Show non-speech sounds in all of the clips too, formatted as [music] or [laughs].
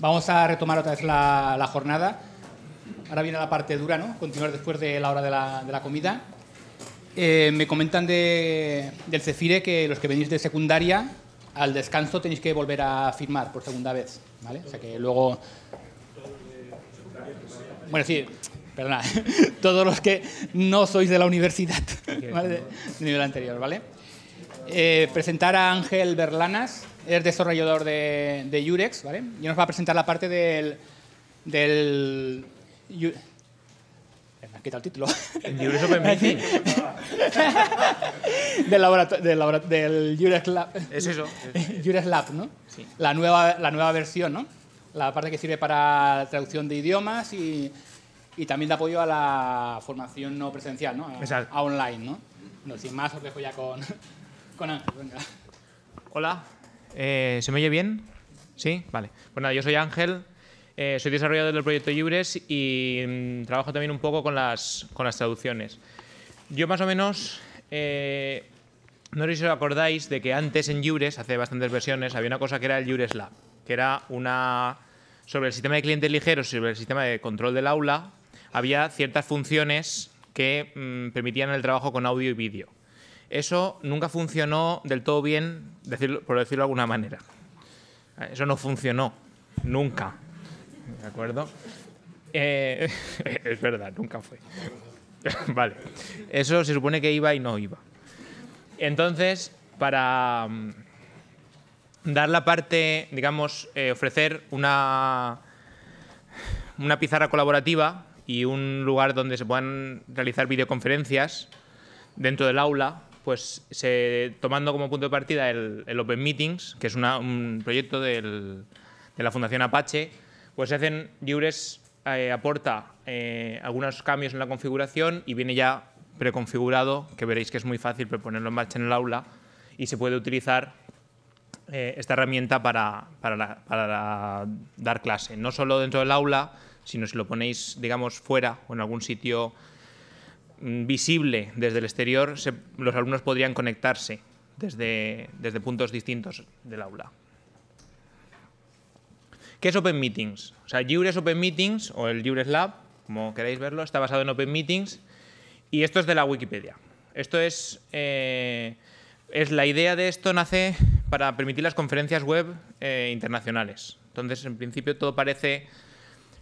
Vamos a retomar otra vez la, jornada. Ahora viene la parte dura, ¿no? Continuar después de la hora de la, comida. Eh, me comentan del Cefire que los que venís de secundaria, al descanso tenéis que volver a firmar por segunda vez, ¿vale? O sea que luego... Bueno, sí, perdona. [laughs] Todos los que no sois de la universidad, ¿vale? De, nivel anterior, ¿vale? Eh, presentar a Ángel Berlanas, es desarrollador de, de Urex, ¿vale? Y nos va a presentar la parte del... del me han quitado el título. Open [laughs] del, laboratorio, del, Urex Lab. Es eso. Urex Lab, ¿no? La nueva, la nueva versión, ¿no? La parte que sirve para traducción de idiomas y, y también de apoyo a la formación no presencial, ¿no? A, online, ¿no? No, sin más, os dejo ya con, [laughs] con Hola, eh, ¿Se me oye bien? Sí, vale. Pues yo soy Ángel, eh, soy desarrollador del proyecto Libres y mm, trabajo también un poco con las, traducciones. Yo más o menos, eh, no sé si os acordáis de que antes en Jures, hace bastantes versiones, había una cosa que era el Jures Lab, que era una... Sobre el sistema de clientes ligeros, sobre el sistema de control del aula, había ciertas funciones que mm, permitían el trabajo con audio y vídeo. Eso nunca funcionó del todo bien, por decirlo de alguna manera. Eso no funcionó, nunca. ¿De acuerdo? Eh, [laughs] es verdad, nunca fue. [laughs] vale. Eso se supone que iba y no iba. Entonces, para mm, dar la parte, digamos, eh, ofrecer una, una pizarra colaborativa y un lugar donde se puedan realizar videoconferencias dentro del aula, pues se, tomando como punto de partida el, Open Meetings, que es un proyecto de la Fundación Apache, pues se hacen libres, eh, aporta eh, algunos cambios en la configuración y viene ya preconfigurado, que veréis que es muy fácil ponerlo en marcha en el aula y se puede utilizar eh, esta herramienta para, para, para dar clase, no solo dentro del aula, sino si lo ponéis, digamos, fuera o en algún sitio Mm, visible desde el exterior, los alumnos podrían conectarse desde, desde puntos distintos del aula. ¿Qué es Open Meetings? O sea, Jures Open Meetings o el Jures Lab, como queráis verlo, está basado en Open Meetings y esto es de la Wikipedia. Esto es, eh, es la idea de esto nace para permitir las conferencias web eh, internacionales. Entonces, en principio, todo parece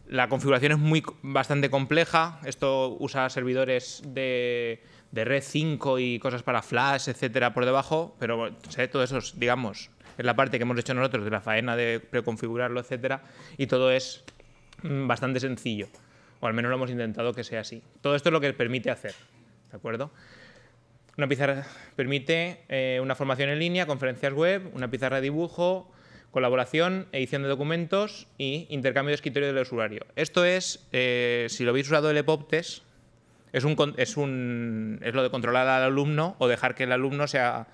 la configuración es muy, bastante compleja. Esto usa servidores de, red 5 y cosas para flash, etcétera, por debajo, pero todo eso, es, digamos, es la parte que hemos hecho nosotros de la faena de preconfigurarlo, etcétera, y todo es mm, bastante sencillo, o al menos lo hemos intentado que sea así. Todo esto es lo que permite hacer, ¿de acuerdo? Una pizarra permite eh, una formación en línea, conferencias web, una pizarra de dibujo, colaboración, edición de documentos y intercambio de escritorio del usuario. Esto es, eh, si lo habéis usado el Epoptes, es, un, es, un, es lo de controlar al alumno o dejar que el alumno sea,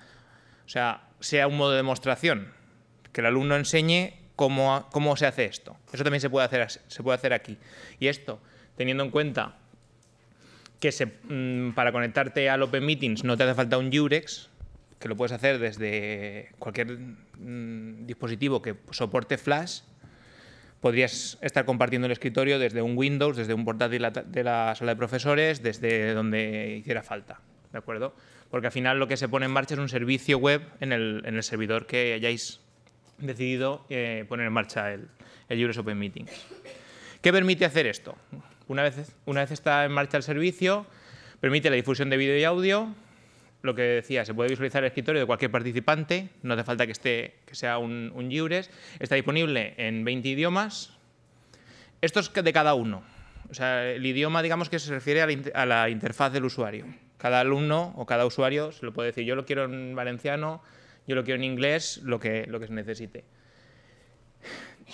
sea, un modo de demostración, que el alumno enseñe cómo, se hace esto. Eso también se puede, hacer, se puede hacer aquí. Y esto, teniendo en cuenta que se, mm, para conectarte al Open Meetings no te hace falta un Jurex, que lo puedes hacer desde cualquier mm, dispositivo que soporte flash, podrías estar compartiendo el escritorio desde un Windows, desde un portátil de la sala de profesores, desde donde hiciera falta. ¿De acuerdo? Porque al final lo que se pone en marcha es un servicio web en el, servidor que hayáis decidido eh, poner en marcha el, el Open Meetings. ¿Qué permite hacer esto? Una vez, una vez está en marcha el servicio, permite la difusión de vídeo y audio, lo que decía, se puede visualizar el escritorio de cualquier participante, no hace falta que, esté, que sea un, un Está disponible en 20 idiomas. Esto es de cada uno. O sea, el idioma, digamos, que se refiere a la, interfaz del usuario. Cada alumno o cada usuario se lo puede decir, yo lo quiero en valenciano, yo lo quiero en inglés, lo que, lo que se necesite.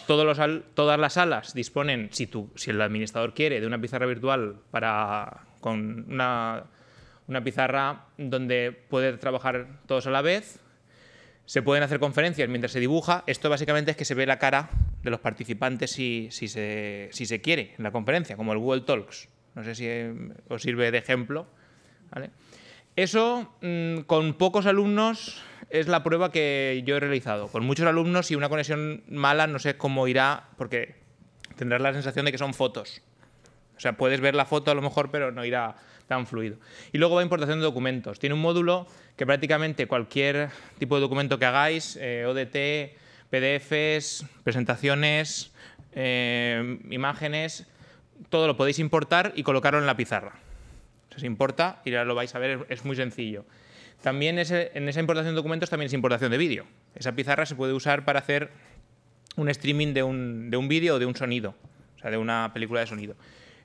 Todos los, todas las salas disponen, si, tú, si el administrador quiere, de una pizarra virtual para, con una una pizarra donde puede trabajar todos a la vez. Se pueden hacer conferencias mientras se dibuja. Esto básicamente es que se ve la cara de los participantes si, se, quiere en la conferencia, como el Google Talks. No sé si eh, os sirve de ejemplo. Eso mm, con pocos alumnos es la prueba que yo he realizado. Con muchos alumnos y una conexión mala no sé cómo irá, porque tendrás la sensación de que son fotos. O sea, puedes ver la foto a lo mejor, pero no irá tan fluido. Y luego va importación de documentos. Tiene un módulo que prácticamente cualquier tipo de documento que hagáis, eh, ODT, PDFs, presentaciones, eh, imágenes, todo lo podéis importar y colocarlo en la pizarra. Se importa y ya lo vais a ver, es muy sencillo. También en esa importación de documentos también es importación de vídeo. Esa pizarra se puede usar para hacer un streaming de un, de un vídeo o de un sonido, o sea, de una película de sonido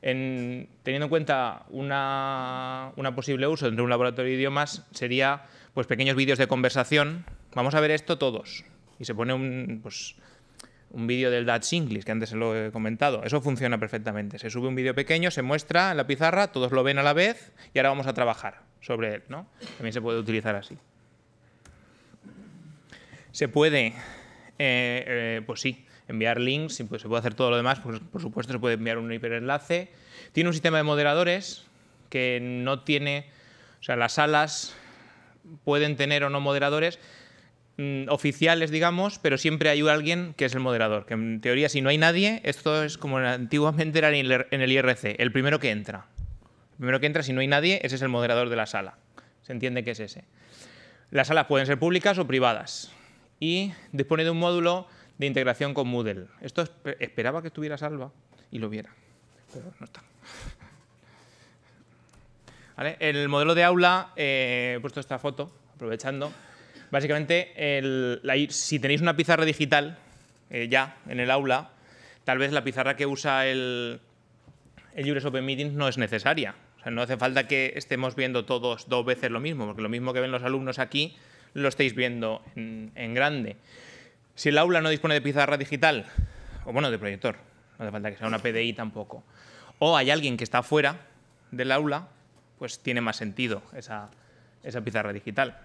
teniendo en cuenta una, posible uso dentro de un laboratorio de idiomas, sería pues pequeños vídeos de conversación. Vamos a ver esto todos. Y se pone un, pues, un vídeo del Dutch English, que antes se lo he comentado. Eso funciona perfectamente. Se sube un vídeo pequeño, se muestra en la pizarra, todos lo ven a la vez y ahora vamos a trabajar sobre él. ¿no? También se puede utilizar así. Se puede, eh, eh, pues sí, enviar links, pues se puede hacer todo lo demás, pues, por supuesto se puede enviar un hiperenlace. Tiene un sistema de moderadores que no tiene, o sea, las salas pueden tener o no moderadores mm, oficiales, digamos, pero siempre hay alguien que es el moderador, que en teoría si no hay nadie, esto es como antiguamente era en el IRC, el primero que entra. El primero que entra, si no hay nadie, ese es el moderador de la sala. Se entiende que es ese. Las salas pueden ser públicas o privadas y dispone de un módulo de integración con Moodle. Esto esperaba que estuviera salva y lo viera, pero no está. El modelo de aula, eh, he puesto esta foto, aprovechando. Básicamente, si tenéis una pizarra digital eh, ya en el aula, tal vez la pizarra que usa el, el Open Meetings no es necesaria. O sea, no hace falta que estemos viendo todos dos veces lo mismo, porque lo mismo que ven los alumnos aquí lo estáis viendo en grande. Si el aula no dispone de pizarra digital, o bueno, de proyector, no hace falta que sea una PDI tampoco, o hay alguien que está fuera del aula, pues tiene más sentido esa, pizarra digital.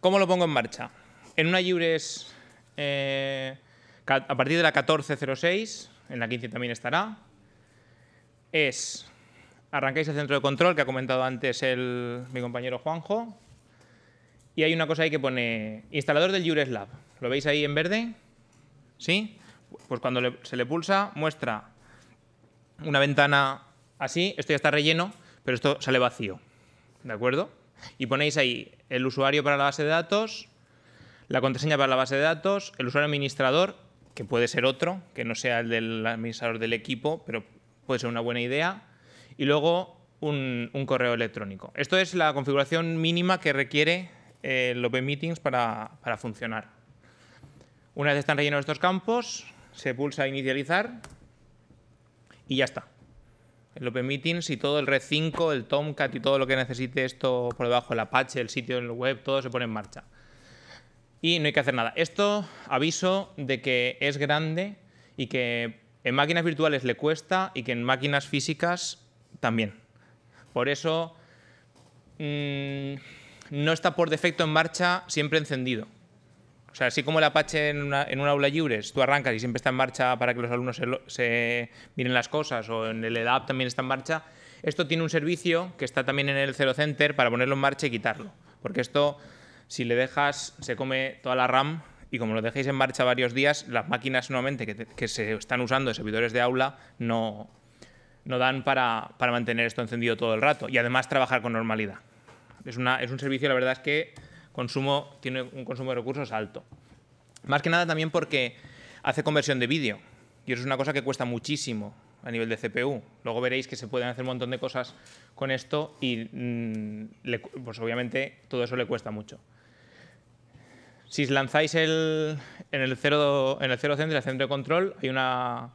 ¿Cómo lo pongo en marcha? En una IURES, eh, a partir de la 1406, en la 15 también estará, es arrancáis el centro de control que ha comentado antes mi compañero Juanjo, y hay una cosa ahí que pone instalador del Lab. ¿Lo veis ahí en verde? ¿Sí? Pues cuando se le pulsa, muestra una ventana así. Esto ya está relleno, pero esto sale vacío. ¿De acuerdo? Y ponéis ahí el usuario para la base de datos, la contraseña para la base de datos, el usuario administrador, que puede ser otro, que no sea el del administrador del equipo, pero puede ser una buena idea, y luego un correo electrónico. Esto es la configuración mínima que requiere eh, Open meetings para, para funcionar. Una vez están rellenos estos campos, se pulsa inicializar y ya está. El Open Meetings y todo el Red 5, el Tomcat y todo lo que necesite esto por debajo, el Apache, el sitio en el web, todo se pone en marcha. Y no hay que hacer nada. Esto aviso de que es grande y que en máquinas virtuales le cuesta y que en máquinas físicas también. Por eso... Mm, no está por defecto en marcha siempre encendido. O sea, así como el Apache en, un aula libre, tú arrancas y siempre está en marcha para que los alumnos se, miren las cosas, o en el EDAP también está en marcha, esto tiene un servicio que está también en el Zero Center para ponerlo en marcha y quitarlo. Porque esto, si le dejas, se come toda la RAM y como lo dejéis en marcha varios días, las máquinas nuevamente que, se están usando servidores de aula no, dan para mantener esto encendido todo el rato y además trabajar con normalidad. Es, una, es un servicio, la verdad es que consumo, tiene un consumo de recursos alto. Más que nada también porque hace conversión de vídeo. Y eso es una cosa que cuesta muchísimo a nivel de CPU. Luego veréis que se pueden hacer un montón de cosas con esto y mm, pues obviamente todo eso le cuesta mucho. Si lanzáis el, en, el cero, en el cero centro, el centro de control, hay una,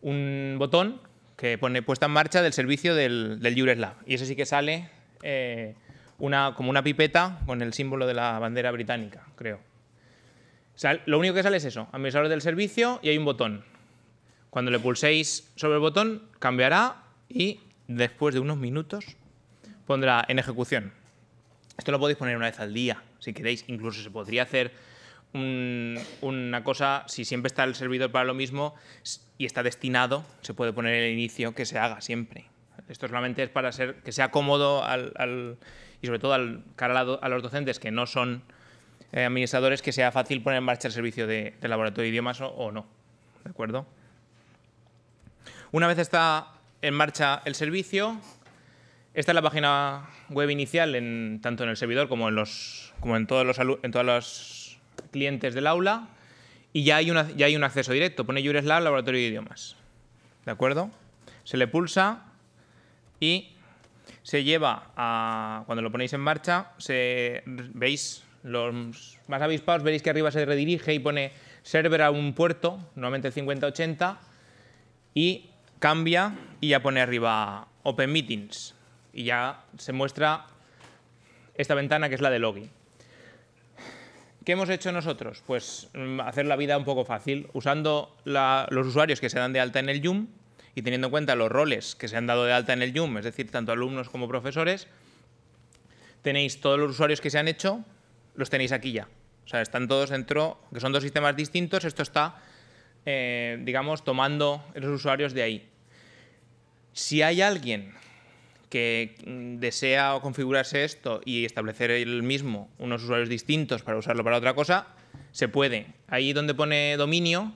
un botón que pone puesta en marcha del servicio del, del Lab. Y ese sí que sale eh, como una pipeta con el símbolo de la bandera británica, creo. lo único que sale es eso, administrador del servicio y hay un botón. Cuando le pulséis sobre el botón, cambiará y después de unos minutos pondrá en ejecución. Esto lo podéis poner una vez al día, si queréis. Incluso se podría hacer una cosa, si siempre está el servidor para lo mismo y está destinado, se puede poner el inicio que se haga siempre. Esto solamente es para que sea cómodo y sobre todo al, cara a los docentes que no son eh, administradores, que sea fácil poner en marcha el servicio de, laboratorio de idiomas o, no. ¿De acuerdo? Una vez está en marcha el servicio, esta es la página web inicial, tanto en el servidor como en, los, como en todos los, clientes del aula, y ya hay, un acceso directo. Pone la laboratorio de idiomas. ¿De acuerdo? Se le pulsa y se lleva a, cuando lo ponéis en marcha, se, veis, los más avispados veis que arriba se redirige y pone server a un puerto, normalmente el 5080, y cambia y ya pone arriba Open Meetings y ya se muestra esta ventana que es la de login. ¿Qué hemos hecho nosotros? Pues mm, hacer la vida un poco fácil, usando los usuarios que se dan de alta en el Joom y teniendo en cuenta los roles que se han dado de alta en el YUM, es decir, tanto alumnos como profesores, tenéis todos los usuarios que se han hecho, los tenéis aquí ya. O sea, están todos dentro, que son dos sistemas distintos, esto está, eh, digamos, tomando los usuarios de ahí. Si hay alguien que mm, desea configurarse esto y establecer el mismo unos usuarios distintos para usarlo para otra cosa, se puede. Ahí donde pone dominio,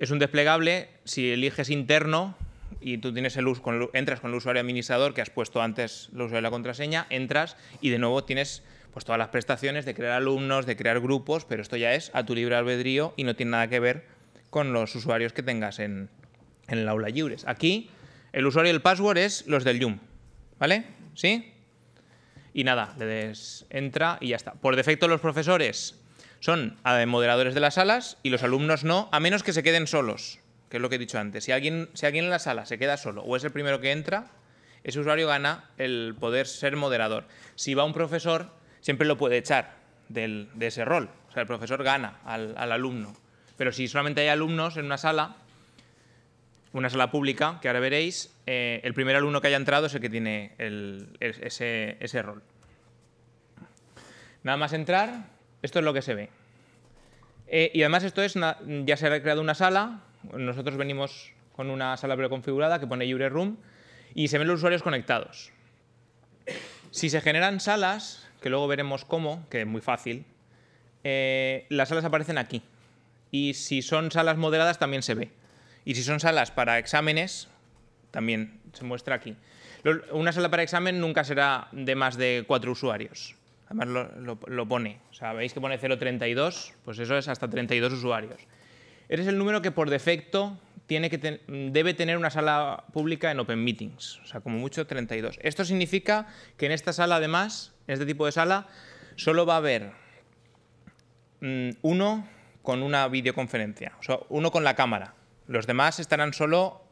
es un desplegable, si eliges interno y tú tienes el entras con el usuario administrador que has puesto antes el usuario de la contraseña, entras y de nuevo tienes pues, todas las prestaciones de crear alumnos, de crear grupos, pero esto ya es a tu libre albedrío y no tiene nada que ver con los usuarios que tengas en, el aula libres. Aquí el usuario y el password es los del Yum, ¿vale? ¿Sí? Y nada, le des entra y ya está. Por defecto los profesores son ah, moderadores de las salas y los alumnos no, a menos que se queden solos, que es lo que he dicho antes. Si alguien, si alguien en la sala se queda solo o es el primero que entra, ese usuario gana el poder ser moderador. Si va un profesor, siempre lo puede echar de ese rol. O sea, el profesor gana al, alumno. Pero si solamente hay alumnos en una sala, una sala pública, que ahora veréis, eh, el primer alumno que haya entrado es el que tiene ese, ese, rol. Nada más entrar, esto es lo que se ve. Eh, y además esto es, ya se ha creado una sala, nosotros venimos con una sala preconfigurada que pone Jure Room y se ven los usuarios conectados. Si se generan salas, que luego veremos cómo, que es muy fácil, eh, las salas aparecen aquí. Y si son salas moderadas también se ve. Y si son salas para exámenes, también se muestra aquí. Una sala para examen nunca será de más de cuatro usuarios. Además lo, pone. O sea, veis que pone 0.32, pues eso es hasta 32 usuarios. Eres el número que por defecto tiene que debe tener una sala pública en Open Meetings, o sea, como mucho 32. Esto significa que en esta sala, además, en este tipo de sala, solo va a haber mm, uno con una videoconferencia, o sea, uno con la cámara. Los demás estarán solo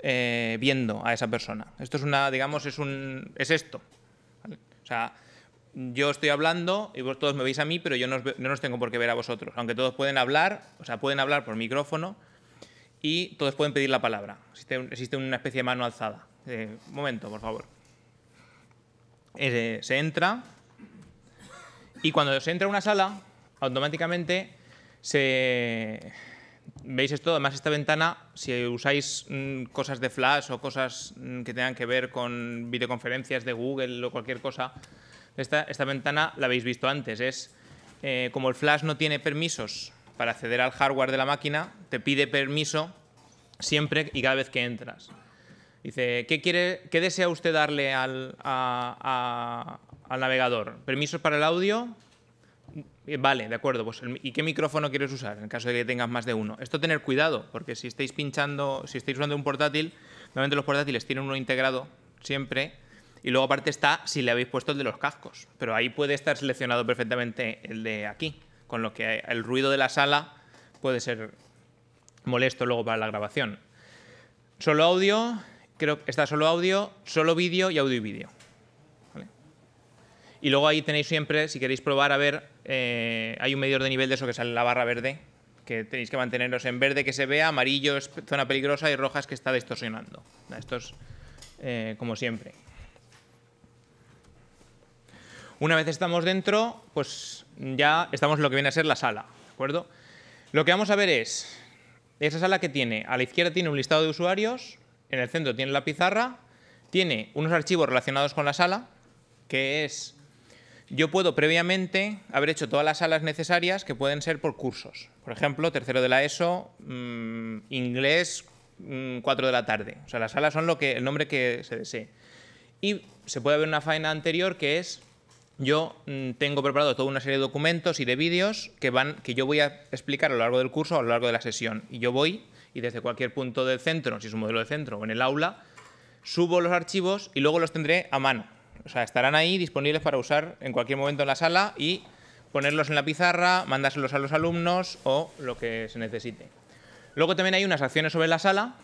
eh, viendo a esa persona. Esto es una, digamos, es un, es esto. O sea, yo estoy hablando y vos todos me veis a mí, pero yo no os, no tengo por qué ver a vosotros. Aunque todos pueden hablar, o sea, pueden hablar por micrófono y todos pueden pedir la palabra. Existe, una especie de mano alzada. Eh, momento, por favor. Eh, se entra y cuando se entra a una sala, automáticamente se... Veis esto, además esta ventana, si usáis mm, cosas de Flash o cosas mm, que tengan que ver con videoconferencias de Google o cualquier cosa, esta, ventana la habéis visto antes, es eh, como el flash no tiene permisos para acceder al hardware de la máquina, te pide permiso siempre y cada vez que entras. Dice, ¿qué, quiere, qué desea usted darle al, navegador? ¿Permisos para el audio? Eh, vale, de acuerdo. Pues ¿Y qué micrófono quieres usar en caso de que tengas más de uno? Esto tener cuidado, porque si estáis pinchando, si estáis usando un portátil, normalmente los portátiles tienen uno integrado siempre y luego aparte está si le habéis puesto el de los cascos, pero ahí puede estar seleccionado perfectamente el de aquí, con lo que el ruido de la sala puede ser molesto luego para la grabación. Solo audio, creo que está solo audio, solo vídeo y audio y vídeo. Y luego ahí tenéis siempre, si queréis probar, a ver, eh, hay un medidor de nivel de eso que sale en la barra verde, que tenéis que manteneros en verde que se vea, amarillo es zona peligrosa y roja es que está distorsionando. Esto es eh, como siempre. Una vez estamos dentro, pues ya estamos en lo que viene a ser la sala, acuerdo? Lo que vamos a ver es, esa sala que tiene, a la izquierda tiene un listado de usuarios, en el centro tiene la pizarra, tiene unos archivos relacionados con la sala, que es, yo puedo previamente haber hecho todas las salas necesarias que pueden ser por cursos. Por ejemplo, tercero de la ESO, mm, inglés, 4 mm, de la tarde. O sea, las salas son lo que, el nombre que se desee. Y se puede ver una faena anterior que es yo mm, tengo preparado toda una serie de documentos y de vídeos que, van, que yo voy a explicar a lo largo del curso, o a lo largo de la sesión. Y yo voy y desde cualquier punto del centro, si es un modelo de centro o en el aula, subo los archivos y luego los tendré a mano. O sea, estarán ahí disponibles para usar en cualquier momento en la sala y ponerlos en la pizarra, mandárselos a los alumnos o lo que se necesite. Luego también hay unas acciones sobre la sala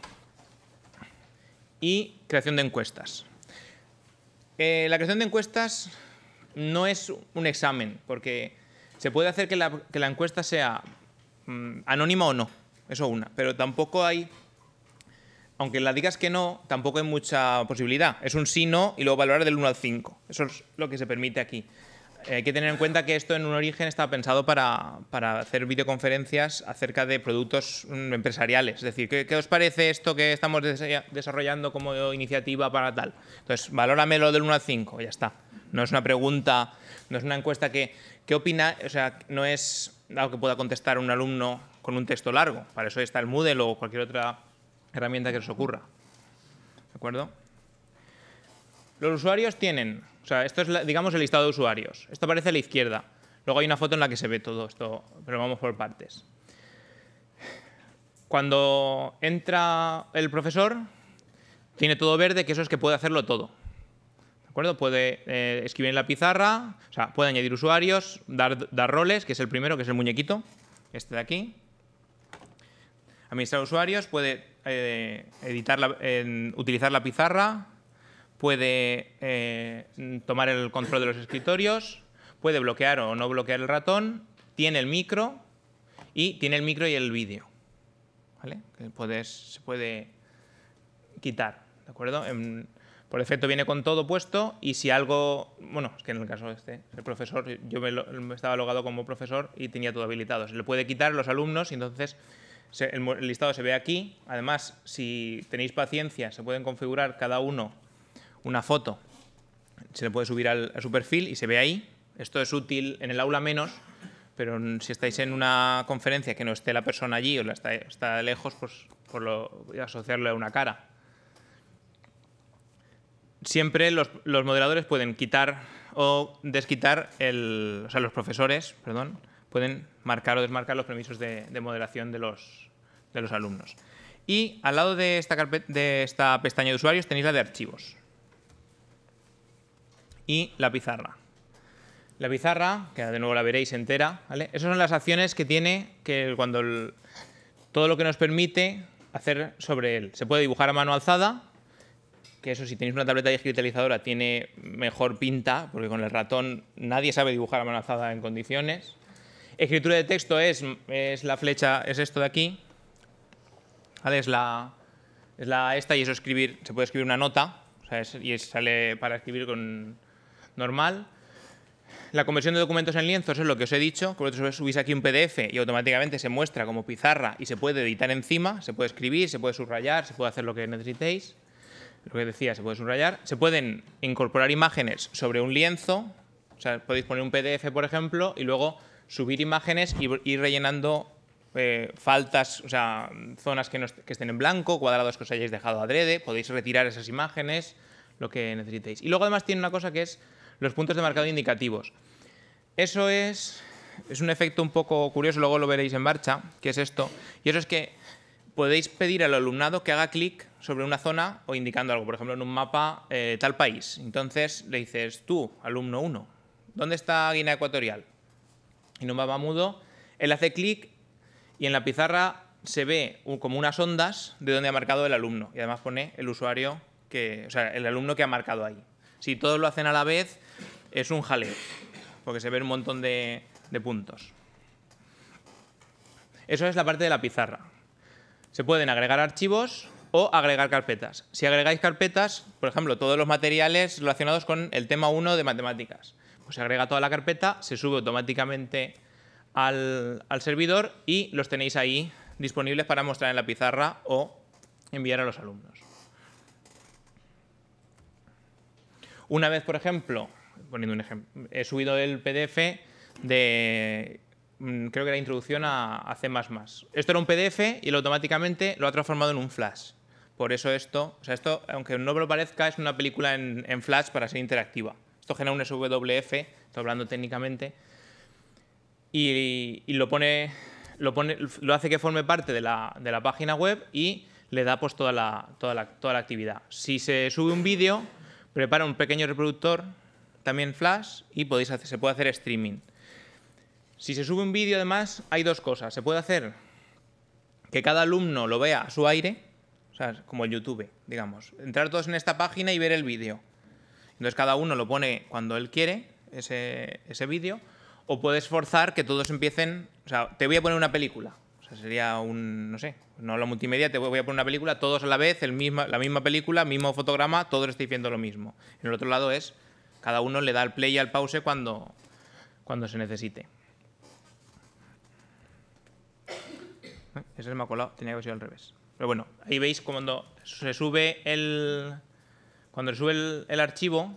y creación de encuestas. Eh, la creación de encuestas no es un examen, porque se puede hacer que la, encuesta sea mm, anónima o no, eso una, pero tampoco hay, aunque la digas que no, tampoco hay mucha posibilidad. Es un sí, no y luego valorar del 1 al 5. Eso es lo que se permite aquí. Eh, hay que tener en cuenta que esto en un origen está pensado para, hacer videoconferencias acerca de productos mm, empresariales. Es decir, ¿qué, ¿qué, os parece esto que estamos desarrollando como iniciativa para tal? Entonces, valóramelo del 1 al 5, ya está. No es una pregunta, no es una encuesta que, opina? O sea, no es algo que pueda contestar un alumno con un texto largo. Para eso está el Moodle o cualquier otra herramienta que os ocurra. ¿De acuerdo? Los usuarios tienen, o sea, esto es, digamos, el listado de usuarios. Esto aparece a la izquierda. Luego hay una foto en la que se ve todo esto, pero vamos por partes. Cuando entra el profesor, tiene todo verde, que eso es que puede hacerlo todo. Puede eh, escribir en la pizarra, o sea, puede añadir usuarios, dar, roles, que es el primero, que es el muñequito, este de aquí. Administrar usuarios, puede eh, utilizar la pizarra, puede eh, tomar el control de los escritorios, puede bloquear o no bloquear el ratón, tiene el micro y tiene el micro y el vídeo. ¿Vale? se puede quitar, ¿de acuerdo? Por defecto viene con todo puesto y si algo, bueno, es que en el caso de este, el profesor, yo me, estaba logado como profesor y tenía todo habilitado. Se le puede quitar a los alumnos y entonces el, listado se ve aquí. Además, si tenéis paciencia, se pueden configurar cada uno una foto. Se le puede subir al, a su perfil y se ve ahí. Esto es útil en el aula menos, pero si estáis en una conferencia que no esté la persona allí o la está, lejos, pues por lo, asociarlo a una cara siempre los, moderadores pueden quitar o desquitar el. O sea, los profesores, perdón, pueden marcar o desmarcar los permisos de, moderación de los, alumnos. Y al lado de esta, de esta pestaña de usuarios tenéis la de archivos. Y la pizarra. La pizarra, que de nuevo la veréis entera, ¿vale? Esas son las acciones que tiene que cuando todo lo que nos permite hacer sobre él. Se puede dibujar a mano alzada, que eso, si tenéis una tableta digitalizadora, tiene mejor pinta, porque con el ratón nadie sabe dibujar a mano alzada en condiciones. Escritura de texto es, es la flecha, es esto de aquí. Es, la, es la esta y eso escribir, se puede escribir una nota, y sale para escribir con normal. La conversión de documentos en lienzos es lo que os he dicho, que subís aquí un PDF y automáticamente se muestra como pizarra y se puede editar encima, se puede escribir, se puede subrayar, se puede hacer lo que necesitéis lo que decía, se puede subrayar. Se pueden incorporar imágenes sobre un lienzo, o sea, podéis poner un PDF, por ejemplo, y luego subir imágenes y ir rellenando eh, faltas, o sea, zonas que, estén en blanco, cuadrados que os hayáis dejado adrede, podéis retirar esas imágenes, lo que necesitéis. Y luego además tiene una cosa que es los puntos de marcado indicativos. Eso es, es un efecto un poco curioso, luego lo veréis en marcha, que es esto. Y eso es que podéis pedir al alumnado que haga clic sobre una zona o indicando algo, por ejemplo, en un mapa eh, tal país. Entonces le dices, tú, alumno 1, ¿dónde está Guinea Ecuatorial? Y en un mapa mudo, él hace clic y en la pizarra se ve como unas ondas de donde ha marcado el alumno. Y además pone el usuario, que, el alumno que ha marcado ahí. Si todos lo hacen a la vez, es un jaleo, porque se ven un montón de, de puntos. Eso es la parte de la pizarra. Se pueden agregar archivos o agregar carpetas. Si agregáis carpetas, por ejemplo, todos los materiales relacionados con el tema 1 de matemáticas, pues se agrega toda la carpeta, se sube automáticamente al, al servidor y los tenéis ahí disponibles para mostrar en la pizarra o enviar a los alumnos. Una vez, por ejemplo, poniendo un ejemplo, he subido el PDF de Mm, creo que era introducción a, C++. Esto era un PDF y lo automáticamente lo ha transformado en un flash. Por eso esto, o sea, esto, aunque no me lo parezca, es una película en, flash para ser interactiva. Esto genera un SWF, estoy hablando técnicamente, y, lo, pone, lo, pone, lo hace que forme parte de la, página web y le da pues, toda, la, toda, la, toda la actividad. Si se sube un vídeo, prepara un pequeño reproductor, también flash, y podéis hacer, se puede hacer streaming. Si se sube un vídeo, además, hay dos cosas. Se puede hacer que cada alumno lo vea a su aire, o como el YouTube, digamos. Entrar todos en esta página y ver el vídeo. Entonces cada uno lo pone cuando él quiere, ese, ese vídeo, o puedes forzar que todos empiecen, o sea, te voy a poner una película. O sea, sería un, no sé, no la multimedia, te voy a poner una película, todos a la vez, el la misma película, mismo fotograma, todos estáis viendo lo mismo. En el otro lado es, cada uno le da el play y al pause cuando, cuando se necesite. Ese se me ha colado, tenía que haber sido al revés. Pero bueno, ahí veis cuando se sube el, cuando sube el, archivo,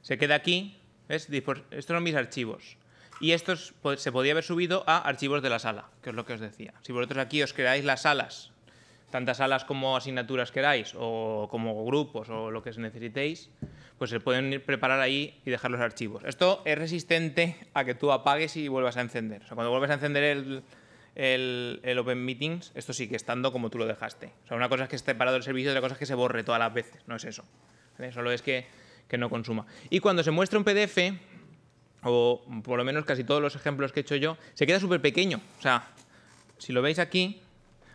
se queda aquí, ¿ves? Pues, estos son mis archivos. Y estos pues, se podía haber subido a archivos de la sala, que es lo que os decía. Si vosotros aquí os creáis las salas, tantas salas como asignaturas queráis, o como grupos, o lo que necesitéis, pues se pueden ir preparar ahí y dejar los archivos. Esto es resistente a que tú apagues y vuelvas a encender. O sea, cuando vuelves a encender el, el, Open Meetings, esto sí, que estando como tú lo dejaste. O sea, una cosa es que esté parado el servicio, otra cosa es que se borre todas las veces. No es eso. Solo es que, no consuma. Y cuando se muestra un PDF, o por lo menos casi todos los ejemplos que he hecho yo, se queda súper pequeño. O sea, si lo veis aquí,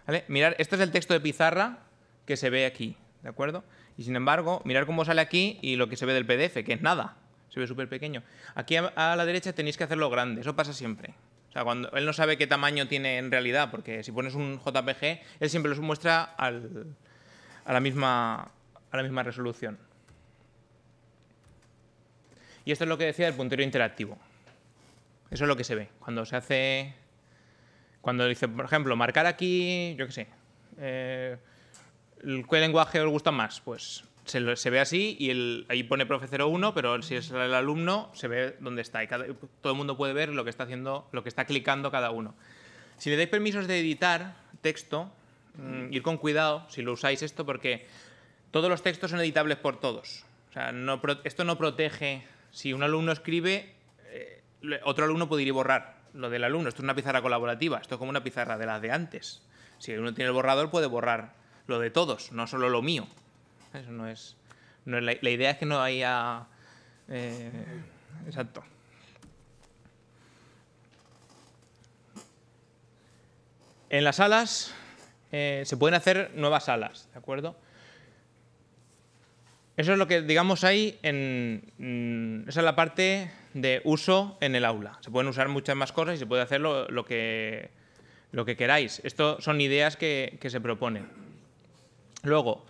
¿vale? Mirad, este es el texto de pizarra que se ve aquí, ¿de acuerdo? Y sin embargo, mirar cómo sale aquí y lo que se ve del PDF, que es nada. Se ve súper pequeño. Aquí a la derecha tenéis que hacerlo grande, eso pasa siempre cuando él no sabe qué tamaño tiene en realidad, porque si pones un JPG, él siempre los muestra a, la misma, a la misma resolución. Y esto es lo que decía el puntero interactivo. Eso es lo que se ve. Cuando se hace. Cuando dice, por ejemplo, marcar aquí, yo qué sé. Eh, ¿Qué lenguaje os gusta más? Pues se, ve así y el, ahí pone profe 01, pero si es el alumno, se ve dónde está. Y todo el mundo puede ver lo que está haciendo, lo que está clicando cada uno. Si le dais permisos de editar texto, mm, ir con cuidado si lo usáis esto, porque todos los textos son editables por todos. esto no protege. Si un alumno escribe, eh, otro alumno puede ir podría borrar lo del alumno. Esto es una pizarra colaborativa, esto es como una pizarra de las de antes. Si uno tiene el borrador, puede borrar lo de todos, no solo lo mío no es, la, idea es que no haya... Eh, exacto. En las alas eh, se pueden hacer nuevas salas, ¿de acuerdo? Eso es lo que, digamos, ahí en... Mm, esa es la parte de uso en el aula. Se pueden usar muchas más cosas y se puede hacer lo, que, lo que queráis. Esto son ideas que, que se proponen. Luego,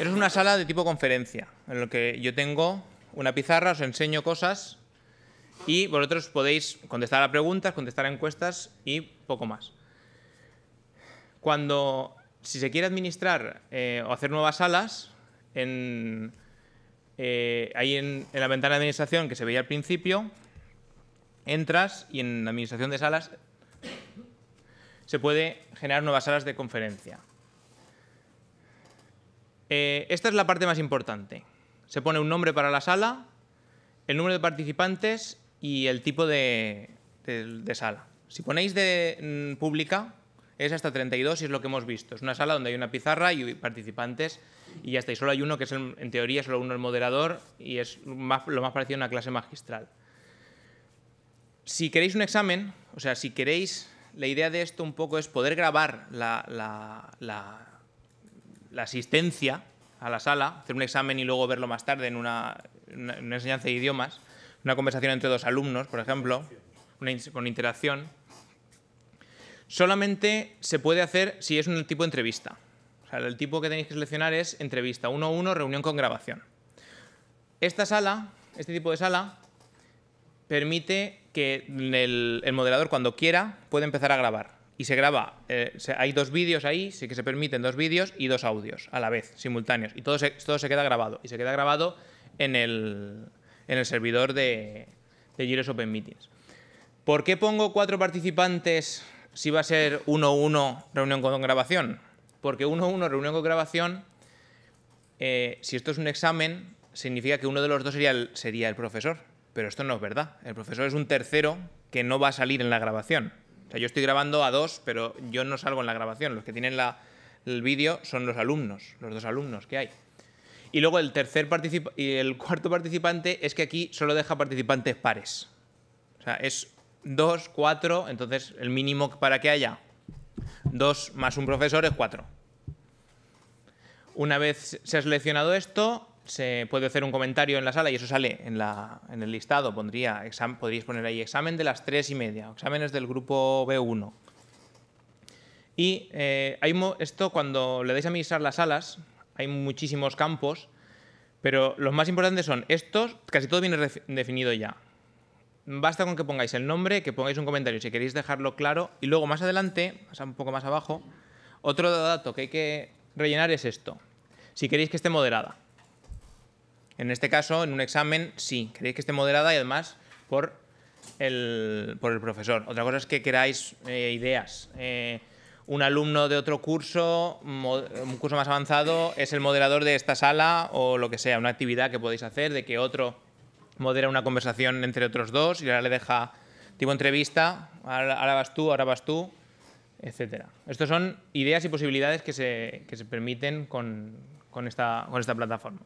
es una sala de tipo conferencia, en la que yo tengo una pizarra, os enseño cosas y vosotros podéis contestar a preguntas, contestar a encuestas y poco más. Cuando, si se quiere administrar eh, o hacer nuevas salas, en, eh, ahí en, en, la ventana de administración que se veía al principio, entras y en la administración de salas se puede generar nuevas salas de conferencia. Eh, esta es la parte más importante. Se pone un nombre para la sala, el número de participantes y el tipo de, sala. Si ponéis de mm, pública, es hasta 32 y es lo que hemos visto. Es una sala donde hay una pizarra y participantes y ya está. Y solo hay uno que es, en teoría, solo uno el moderador y es lo más parecido a una clase magistral. Si queréis un examen, o sea, si queréis, la idea de esto un poco es poder grabar la la asistencia a la sala, hacer un examen y luego verlo más tarde en una, enseñanza de idiomas, una conversación entre dos alumnos, por ejemplo, con interacción, solamente se puede hacer si es un tipo de entrevista. O sea, el tipo que tenéis que seleccionar es entrevista 1 uno, reunión con grabación. Esta sala, este tipo de sala, permite que el, el moderador cuando quiera puede empezar a grabar y se graba, eh, hay dos vídeos ahí, sí que se permiten dos vídeos y dos audios a la vez, simultáneos, y todo se, todo se queda grabado, y se queda grabado en el, servidor de, de Giros Open Meetings. ¿Por qué pongo cuatro participantes si va a ser 1-1 reunión con grabación? Porque 1-1 reunión con grabación, eh, si esto es un examen, significa que uno de los dos sería sería el profesor, pero esto no es verdad, el profesor es un tercero que no va a salir en la grabación. O sea, yo estoy grabando a dos, pero yo no salgo en la grabación. Los que tienen el vídeo son los alumnos, los dos alumnos que hay. Y luego el tercer y el [laughs] cuarto participante es que aquí solo deja participantes pares. O sea, es dos, cuatro, entonces el mínimo para que haya dos más un profesor es cuatro. Una vez se ha seleccionado esto, se puede hacer un comentario en la sala y eso sale en, el listado. Pondría podríais poner ahí examen de las tres y media, exámenes del grupo B1. Y eh, hay esto cuando le dais a administrar las salas, hay muchísimos campos, pero los más importantes son estos, casi todo viene definido ya. Basta con que pongáis el nombre, que pongáis un comentario si queréis dejarlo claro, y luego más adelante, un poco más abajo, otro dato que hay que rellenar es esto, si queréis que esté moderada. En este caso, en un examen, sí, queréis que esté moderada y además por el, por el profesor. Otra cosa es que queráis eh, ideas. Eh, un alumno de otro curso, un curso más avanzado, es el moderador de esta sala o lo que sea, una actividad que podéis hacer de que otro modera una conversación entre otros dos y ahora le deja tipo entrevista, ahora, vas tú, ahora vas tú, etcétera. Estas son ideas y posibilidades que se, que se permiten con, con esta plataforma.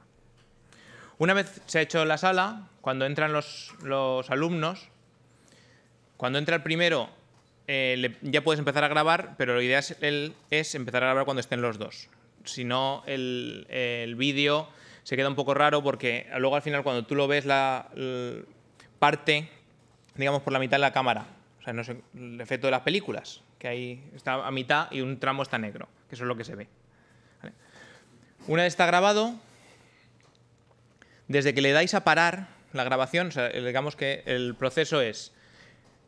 Una vez se ha hecho la sala, cuando entran los, alumnos, cuando entra el primero eh, ya puedes empezar a grabar, pero la idea es, empezar a grabar cuando estén los dos. Si no, el, vídeo se queda un poco raro porque luego al final cuando tú lo ves la, parte, digamos, por la mitad de la cámara, o sea, no el efecto de las películas, que ahí está a mitad y un tramo está negro, que eso es lo que se ve. Una vez está grabado, desde que le dais a parar la grabación, digamos que el proceso es,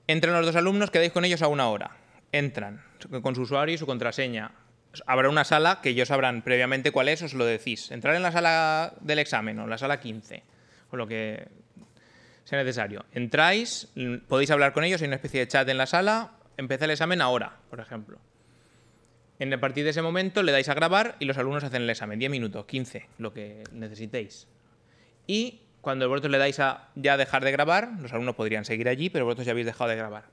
entran los dos alumnos, quedáis con ellos a una hora, entran con su usuario y su contraseña. Habrá una sala que ellos sabrán previamente cuál es, os lo decís. Entrar en la sala del examen o la sala 15, o lo que sea necesario. Entráis, podéis hablar con ellos, hay una especie de chat en la sala, empieza el examen ahora, por ejemplo. En, a partir de ese momento le dais a grabar y los alumnos hacen el examen, 10 minutos, 15, lo que necesitéis. Y cuando vosotros le dais a ya dejar de grabar, los alumnos podrían seguir allí, pero vosotros ya habéis dejado de grabar.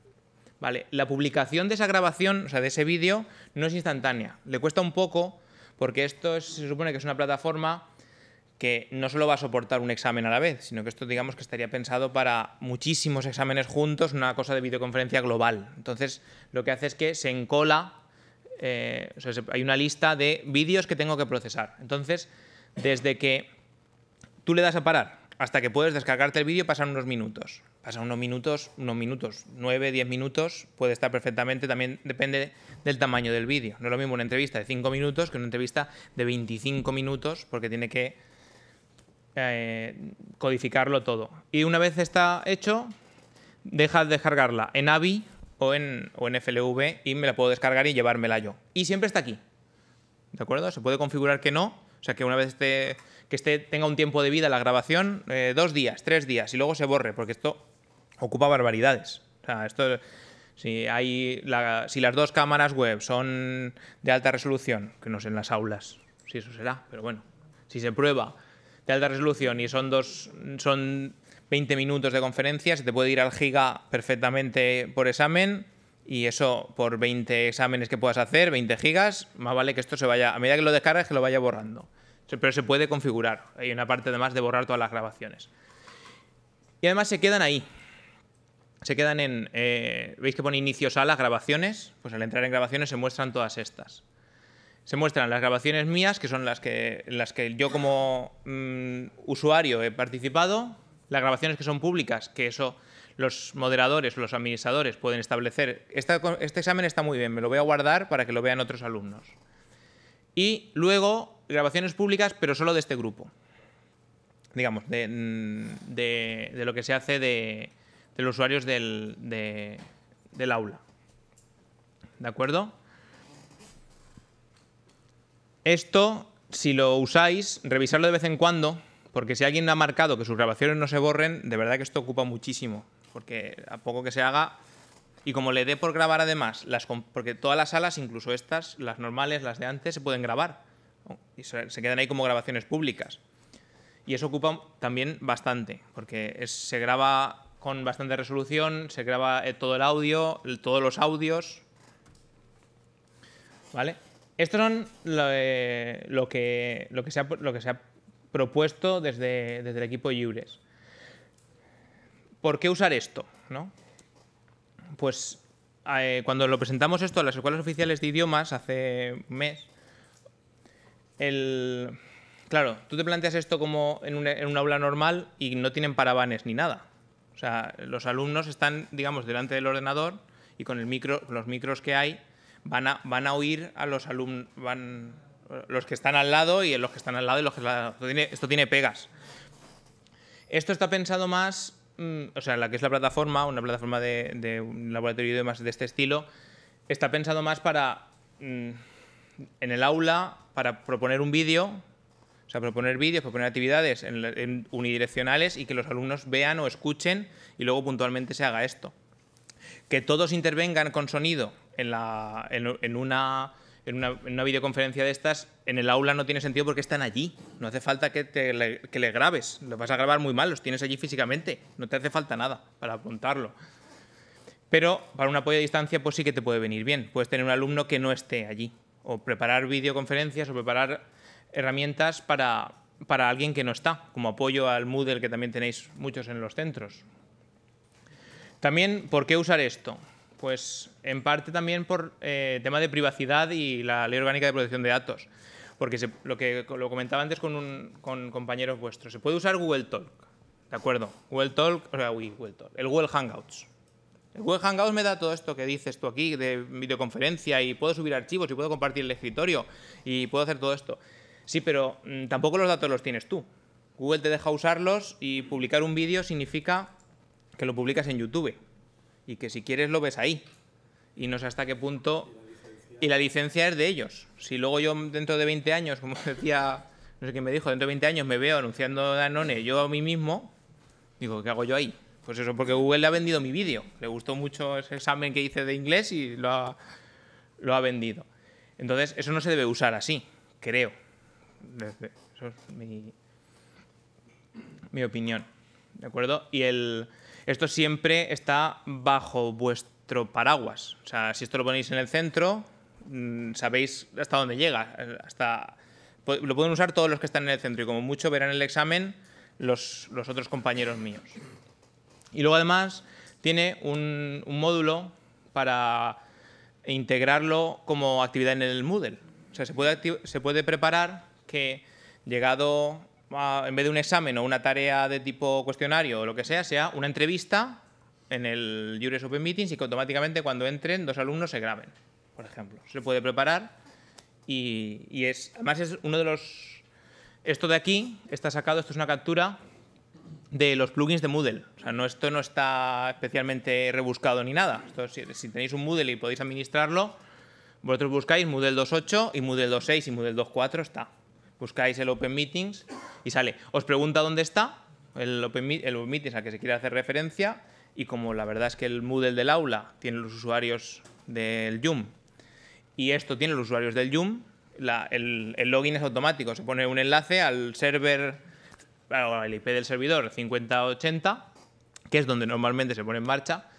Vale, la publicación de esa grabación, o sea, de ese vídeo, no es instantánea. Le cuesta un poco, porque esto se supone que es una plataforma que no solo va a soportar un examen a la vez, sino que esto digamos que estaría pensado para muchísimos exámenes juntos, una cosa de videoconferencia global. Entonces, lo que hace es que se encola, eh, hay una lista de vídeos que tengo que procesar. Entonces, desde que Tú le das a parar hasta que puedes descargarte el vídeo Pasan unos minutos. Pasan unos minutos, unos minutos, nueve, diez minutos, puede estar perfectamente, también depende del tamaño del vídeo. No es lo mismo una entrevista de cinco minutos que una entrevista de 25 minutos porque tiene que eh, codificarlo todo. Y una vez está hecho, deja de descargarla en AVI o en, o en FLV y me la puedo descargar y llevármela yo. Y siempre está aquí. ¿De acuerdo? Se puede configurar que no, o sea que una vez esté que tenga un tiempo de vida la grabación, eh, dos días, tres días, y luego se borre, porque esto ocupa barbaridades. esto, si, hay si las dos cámaras web son de alta resolución, que no sé en las aulas si eso será, pero bueno, si se prueba de alta resolución y son, dos, son 20 minutos de conferencia, se te puede ir al giga perfectamente por examen y eso por 20 exámenes que puedas hacer, 20 gigas, más vale que esto se vaya, a medida que lo descargas, que lo vaya borrando pero se puede configurar. Hay una parte además de borrar todas las grabaciones. Y además se quedan ahí. Se quedan en... Eh, ¿Veis que pone inicios a las grabaciones? Pues al entrar en grabaciones se muestran todas estas. Se muestran las grabaciones mías, que son las que, las que yo como mm, usuario he participado, las grabaciones que son públicas, que eso los moderadores, los administradores pueden establecer. este examen está muy bien, me lo voy a guardar para que lo vean otros alumnos. Y luego grabaciones públicas, pero solo de este grupo. Digamos, de, mm, lo que se hace de, los usuarios del, aula. ¿De acuerdo? Esto, si lo usáis, revisarlo de vez en cuando, porque si alguien ha marcado que sus grabaciones no se borren, de verdad que esto ocupa muchísimo, porque a poco que se haga, y como le dé por grabar además, las, porque todas las salas, incluso estas, las normales, las de antes, se pueden grabar y se quedan ahí como grabaciones públicas. Y eso ocupa también bastante, porque se graba con bastante resolución, se graba eh, todo el audio, todos los audios. ¿Vale? Esto son eh, lo, que, lo, que se ha, lo, que, se ha, propuesto desde, desde el equipo Libres. ¿Por qué usar esto? Pues eh, cuando lo presentamos esto a las escuelas oficiales de idiomas hace un mes, el... Claro, tú te planteas esto como en un, aula normal y no tienen parabanes ni nada. O sea, los alumnos están, digamos, delante del ordenador y con el micro, los micros que hay van a, van a oír a los alumnos, los que están al lado y los que están al lado y los que están al lado. Esto tiene, esto tiene pegas. Esto está pensado más, mm, o sea, la que es la plataforma, una plataforma de, un laboratorio de este estilo, está pensado más para... Mm, en el aula para proponer un vídeo, o sea, proponer vídeos, proponer actividades unidireccionales y que los alumnos vean o escuchen y luego puntualmente se haga esto. Que todos intervengan con sonido en, una videoconferencia de estas, en el aula no tiene sentido porque están allí. No hace falta que, te, grabes. Lo vas a grabar muy mal, los tienes allí físicamente. No te hace falta nada para apuntarlo. Pero para un apoyo a distancia, pues sí que te puede venir bien. Puedes tener un alumno que no esté allí o preparar videoconferencias o preparar herramientas para, para alguien que no está, como apoyo al Moodle que también tenéis muchos en los centros. También, ¿por qué usar esto? Pues en parte también por eh, tema de privacidad y la Ley Orgánica de Protección de Datos. Porque lo que lo comentaba antes con, un, con compañeros vuestros, se puede usar Google Talk, ¿de acuerdo? Google Talk, o sea, Google Talk, el Google Hangouts. El Google Hangouts me da todo esto que dices tú aquí de videoconferencia y puedo subir archivos y puedo compartir el escritorio y puedo hacer todo esto. Sí, pero mm, tampoco los datos los tienes tú. Google te deja usarlos y publicar un vídeo significa que lo publicas en YouTube y que si quieres lo ves ahí. Y no sé hasta qué punto... Y la licencia es de ellos. Si luego yo dentro de 20 años, como [laughs] decía, no sé quién me dijo, dentro de 20 años me veo anunciando Danone yo a mí mismo, digo, ¿qué hago yo ahí? Pues eso, porque Google le ha vendido mi vídeo. Le gustó mucho ese examen que hice de inglés y lo ha, lo ha vendido. Entonces, eso no se debe usar así, creo. Esa es mi, mi opinión. ¿De acuerdo? Y el, esto siempre está bajo vuestro paraguas. O sea, si esto lo ponéis en el centro, mm, sabéis hasta dónde llega. Hasta, lo pueden usar todos los que están en el centro y como mucho verán el examen los otros compañeros míos. Y luego además tiene un, módulo para integrarlo como actividad en el Moodle. O sea, se puede, preparar que llegado en vez de un examen o una tarea de tipo cuestionario o lo que sea, sea una entrevista en el Juris Open Meetings y que automáticamente cuando entren dos alumnos se graben, por ejemplo. Se puede preparar y, y es, además es uno de los... Esto de aquí está sacado, esto es una captura de los plugins de Moodle. O sea, no, esto no está especialmente rebuscado ni nada. si, tenéis un Moodle y podéis administrarlo, vosotros buscáis Moodle 2.8 y Moodle 2.6 y Moodle 2.4 está. Buscáis el Open Meetings y sale. Os pregunta dónde está el Open, el Open Meetings al que se quiere hacer referencia y como la verdad es que el Moodle del aula tiene los usuarios del Zoom y esto tiene los usuarios del Joom, el, el login es automático. Se pone un enlace al server el IP del servidor 5080, que es donde normalmente se pone en marcha.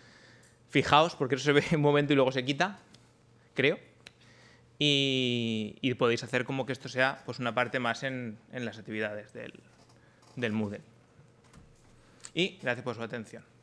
Fijaos, porque eso se ve en un momento y luego se quita, creo. Y, podéis hacer como que esto sea pues, una parte más en, las actividades del Moodle. Y gracias por su atención.